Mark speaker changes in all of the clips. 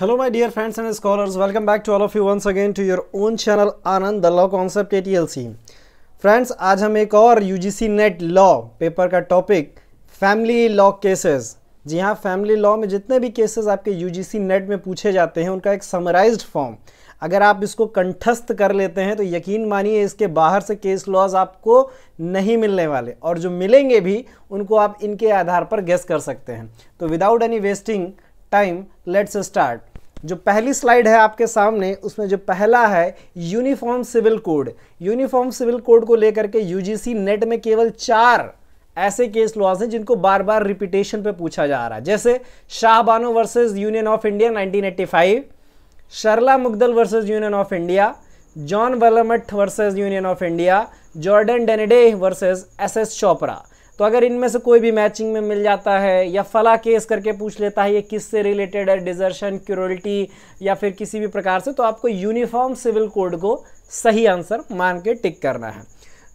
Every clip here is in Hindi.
Speaker 1: hello my dear friends and scholars welcome back to all of you once again to your own channel Anand the law concept at T friends आज हम एक और यू नेट लॉ पेपर का टॉपिक फैमिली लॉ केसेस जी हाँ फैमिली लॉ में जितने भी केसेस आपके यू नेट में पूछे जाते हैं उनका एक समराइज फॉर्म अगर आप इसको कंठस्थ कर लेते हैं तो यकीन मानिए इसके बाहर से केस लॉज आपको नहीं मिलने वाले और जो मिलेंगे भी उनको आप इनके आधार पर गेस कर सकते हैं तो without any wasting time let's start जो पहली स्लाइड है आपके सामने उसमें जो पहला है uniform civil code uniform civil code को लेकर के यूजीसी नेट में केवल चार ऐसे केस लॉज हैं जिनको बार बार रिपीटेशन पे पूछा जा रहा है जैसे Shahbano versus union of India 1985 Sarla Mudgal versus union of India John Vallamattom versus Union of India Jorden Diengdeh versus S S Chopra तो अगर इनमें से कोई भी मैचिंग में मिल जाता है या फला केस करके पूछ लेता है ये किससे रिलेटेड है डिजर्शन क्यूरल्टी या फिर किसी भी प्रकार से तो आपको यूनिफॉर्म सिविल कोड को सही आंसर मान के टिक करना है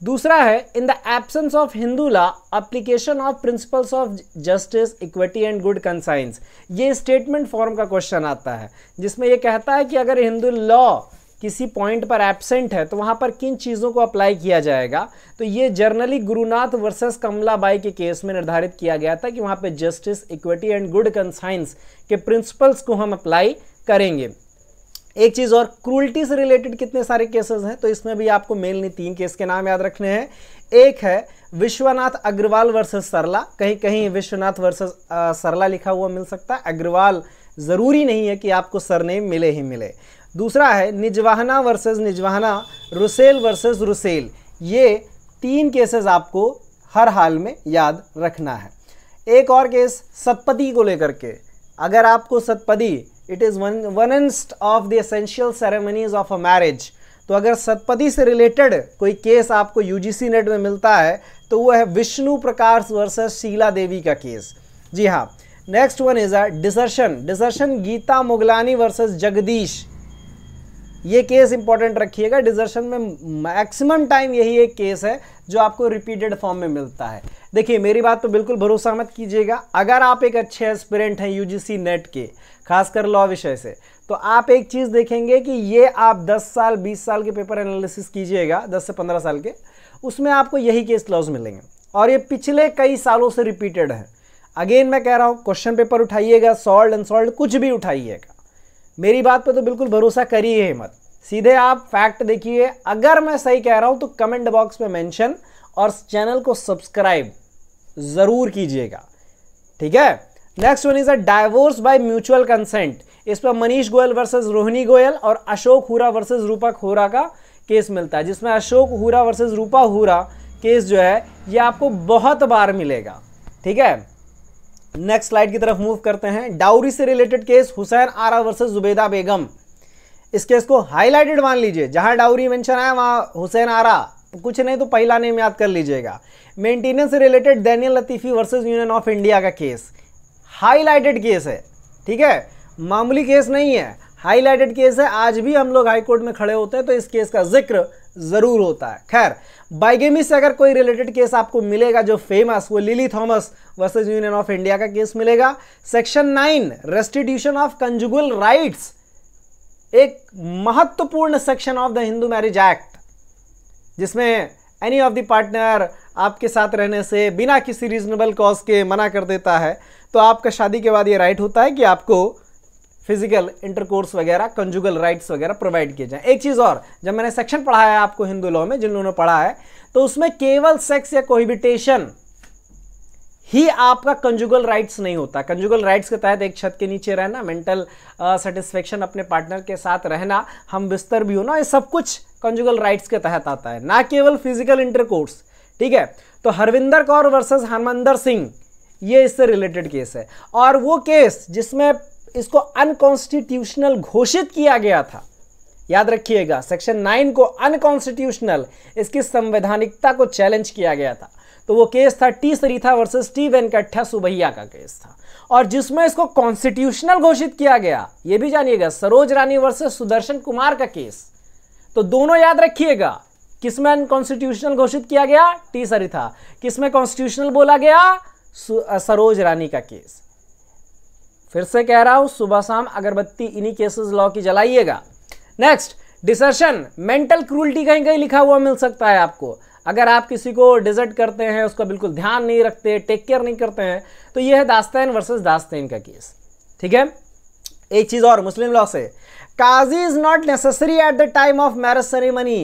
Speaker 1: दूसरा है in the absence of Hindu law application of principles of justice equity and good conscience ये स्टेटमेंट फॉर्म का क्वेश्चन आता है जिसमें ये कहता है कि अगर हिंदू लॉ किसी पॉइंट पर एबसेंट है तो वहाँ पर किन चीज़ों को अप्लाई किया जाएगा तो ये जर्नली गुरुनाथ वर्सेस कमलाबाई के केस में निर्धारित किया गया था कि वहाँ पे justice equity and good conscience के प्रिंसिपल्स को हम अप्लाई करेंगे एक चीज़ और क्रूल्टी से रिलेटेड कितने सारे केसेस हैं तो इसमें भी आपको मेनली तीन केस के नाम याद रखने हैं एक है विश्वनाथ अग्रवाल वर्सेस सरला कहीं कहीं विश्वनाथ वर्सेस सरला लिखा हुआ मिल सकता है अग्रवाल ज़रूरी नहीं है कि आपको सरनेम मिले ही मिले दूसरा है Nijhawan versus Nijhawan Russell versus Russell ये तीन केसेस आपको हर हाल में याद रखना है एक और केस सतपदी को लेकर के अगर आपको saptapadi it is one one's of the essential ceremonies of a marriage तो अगर सतपदी से रिलेटेड कोई केस आपको यूजीसी नेट में मिलता है तो वह है विष्णु प्रकाश वर्सेस शीला देवी का केस जी हाँ next one is a desertion desertion Geeta Mugalani versus Jagdish ये केस इंपॉर्टेंट रखिएगा डिजर्शन में मैक्सिमम टाइम यही एक केस है जो आपको रिपीटेड फॉर्म में मिलता है देखिए मेरी बात तो बिल्कुल भरोसा मत कीजिएगा अगर आप एक अच्छे एस्पिरेंट हैं यूजीसी नेट के खासकर लॉ विषय से तो आप एक चीज़ देखेंगे कि ये आप 10 साल 20 साल के पेपर एनालिसिस कीजिएगा 10 से 15 साल के उसमें आपको यही केस लॉज मिलेंगे और ये पिछले कई सालों से रिपीटेड है अगेन मैं कह रहा हूँ क्वेश्चन पेपर उठाइएगा सॉल्ड अनसॉल्ड कुछ भी उठाइएगा मेरी बात पे तो बिल्कुल भरोसा करिए ही मत सीधे आप फैक्ट देखिए अगर मैं सही कह रहा हूं तो कमेंट बॉक्स में मेंशन और चैनल को सब्सक्राइब ज़रूर कीजिएगा ठीक है next one is a divorce by mutual consent इस पर मनीष गोयल वर्सेस रोहिणी गोयल और अशोक हुरा वर्सेस रूपा खोरा का केस मिलता है जिसमें अशोक हुरा वर्सेस रूपा हुरा केस जो है ये आपको बहुत बार मिलेगा ठीक है नेक्स्ट स्लाइड की तरफ मूव करते हैं डाउरी से related case Hussain Ara versus Zubeda Begum इस केस को हाईलाइटेड मान लीजिए जहां डाउरी मेंशन आया वहां हुसैन आरा कुछ नहीं तो पहला नेम याद कर लीजिएगा मेंटेनेंस से related Danial Latifi versus Union of India का केस हाईलाइटेड केस है ठीक है मामूली केस नहीं है हाईलाइटेड केस है आज भी हम लोग हाईकोर्ट में खड़े होते हैं तो इस केस का जिक्र ज़रूर होता है खैर बाइगेमी से अगर कोई रिलेटेड केस आपको मिलेगा जो फेमस वो Lily Thomas versus Union of India का केस मिलेगा section nine restitution of conjugal rights एक महत्वपूर्ण section of the Hindu marriage act जिसमें एनी ऑफ द पार्टनर आपके साथ रहने से बिना किसी रीजनेबल कॉज के मना कर देता है तो आपका शादी के बाद ये राइट होता है कि आपको फिजिकल इंटरकोर्स वगैरह कंजुगल राइट्स वगैरह प्रोवाइड किए जाएं एक चीज़ और जब मैंने सेक्शन पढ़ाया आपको हिंदू लॉ में जिन लोगों ने पढ़ा है तो उसमें केवल सेक्स या कोहिबिटेशन ही आपका कंजुगल राइट्स नहीं होता कंजुगल राइट्स के तहत एक छत के नीचे रहना मेंटल सेटिस्फेक्शन अपने पार्टनर के साथ रहना हम बिस्तर भी होना ये सब कुछ कंजुगल राइट्स के तहत आता है ना केवल फिजिकल इंटरकोर्स ठीक है तो हरविंदर कौर वर्सेस हरमंदर सिंह ये इससे रिलेटेड केस है और वो केस जिसमें इसको अनकॉन्स्टिट्यूशनल घोषित किया गया था याद रखिएगा सेक्शन नाइन को अनकॉन्स्टिट्यूशनल इसकी संवैधानिकता को चैलेंज किया गया था तो वो केस था T Sareetha versus T Venkata Subbaiah का केस था और जिसमें इसको कॉन्स्टिट्यूशनल घोषित किया गया ये भी जानिएगा सरोज रानी वर्सेस सुदर्शन कुमार का केस तो दोनों याद रखिएगा किसमें अनकॉन्स्टिट्यूशनल घोषित किया गया टी सरिथा किसमें कॉन्स्टिट्यूशनल बोला गया सरोज रानी का केस फिर से कह रहा हूं सुबह शाम अगरबत्ती इन्हीं केसेस लॉ की जलाइएगा नेक्स्ट डिसर्शन मेंटल क्रूल्टी कहीं कहीं लिखा हुआ मिल सकता है आपको अगर आप किसी को डिजर्ट करते हैं उसका बिल्कुल ध्यान नहीं रखते टेक केयर नहीं करते हैं तो यह है दास्तैन वर्सेज दास्तैन का केस ठीक है एक चीज़ और मुस्लिम लॉ से qazi is not necessary at the time of marriage ceremony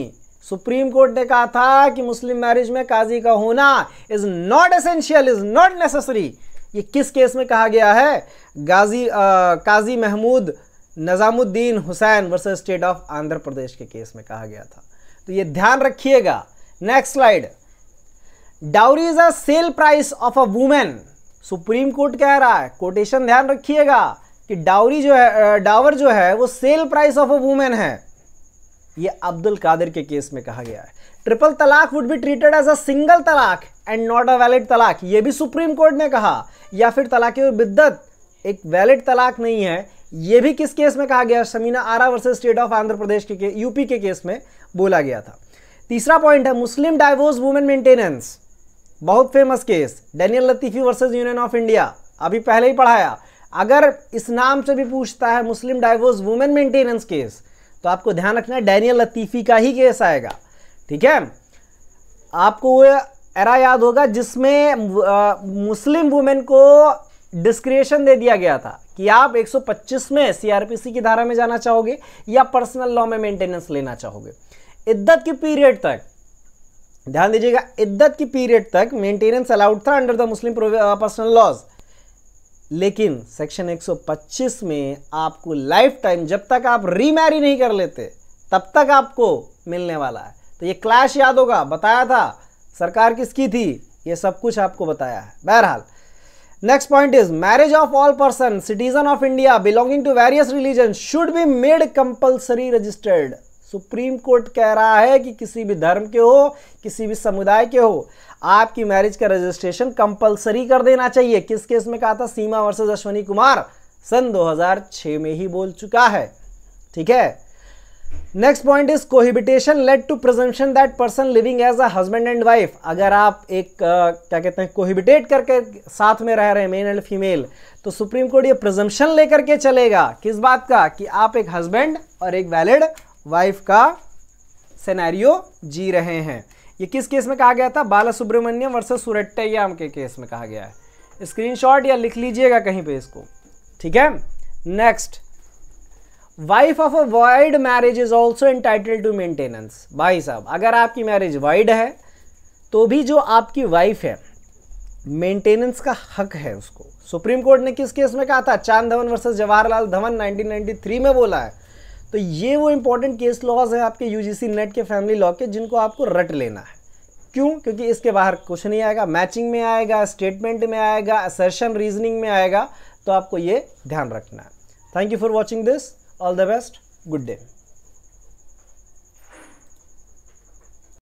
Speaker 1: Supreme Court ने कहा था कि मुस्लिम मैरिज में काजी का होना is not essential is not necessary ये किस केस में कहा गया है गाजी आ, Qazi Mahmood Nizamuddin Hussain versus state of Andhra Pradesh के केस में कहा गया था तो ये ध्यान रखिएगा next slide dowry is a sale price of a women Supreme court कह रहा है कोटेशन ध्यान रखिएगा कि डाउरी जो है डावर जो है वो sale price of a women है ये अब्दुल कादिर के केस में कहा गया है triple talaq would be treated as a single talaq and not a valid talaq ये भी सुप्रीम कोर्ट ने कहा या फिर तलाक बिद्दत एक वैलिड तलाक नहीं है ये भी किस केस में कहा गया Shamina Ara versus state of Andhra Pradesh के, के यूपी के केस में बोला गया था तीसरा पॉइंट है मुस्लिम डाइवोर्स वुमेन मेंटेनेंस बहुत famous case Daniel Latifi versus union of India अभी पहले ही पढ़ाया अगर इस नाम से भी पूछता है Muslim divorce women maintenance case तो आपको ध्यान रखना है डैनियल लतीफ़ी का ही केस आएगा ठीक है आपको एरा याद होगा जिसमें मुस्लिम वुमेन को डिस्क्रिएशन दे दिया गया था कि आप 125 में सीआरपीसी की धारा में जाना चाहोगे या पर्सनल लॉ में मेंटेनेंस लेना चाहोगे इद्दत के पीरियड तक ध्यान दीजिएगा इद्दत की पीरियड तक मेंटेनेंस अलाउड था under the Muslim personal laws लेकिन सेक्शन 125 में आपको लाइफ टाइम जब तक आप रीमैरी नहीं कर लेते तब तक आपको मिलने वाला है तो ये क्लैश याद होगा बताया था सरकार किसकी थी ये सब कुछ आपको बताया है बहरहाल next point is marriage of all person citizen of India belonging to various religion should be made compulsory registered supreme court कह रहा है कि किसी भी धर्म के हो किसी भी समुदाय के हो आपकी मैरिज का रजिस्ट्रेशन कंपलसरी कर देना चाहिए किस केस में कहा था सीमा वर्सेज अश्वनी कुमार सन 2006 में ही बोल चुका है ठीक है next point is cohabitation led to presumption that person living as a husband and wife अगर आप एक uh, क्या कहते हैं कोहिबिटेट करके साथ में रह रहे हैं मेल एंड फीमेल तो सुप्रीम कोर्ट ये प्रजम्पन लेकर के चलेगा किस बात का कि आप एक हस्बैंड और एक वैलिड वाइफ का सेनारियो जी रहे हैं ये किस केस में कहा गया था बाला सुब्रमण्यम वर्सेज सुरट्टयाम के केस में कहा गया है स्क्रीनशॉट या लिख लीजिएगा कहीं पे इसको ठीक है next wife of a void marriage is also entitled to maintenance भाई साहब अगर आपकी मैरिज वाइड है तो भी जो आपकी वाइफ है मेंटेनेंस का हक है उसको सुप्रीम कोर्ट ने किस केस में कहा था चांद धवन वर्सेस जवाहरलाल धवन 1993 में बोला है तो ये वो इंपॉर्टेंट केस लॉज है आपके यूजीसी नेट के फैमिली लॉ के जिनको आपको रट लेना है क्यों क्योंकि इसके बाहर कुछ नहीं आएगा मैचिंग में आएगा स्टेटमेंट में आएगा असर्शन रीजनिंग में आएगा तो आपको ये ध्यान रखना है thank you for watching this all the best good day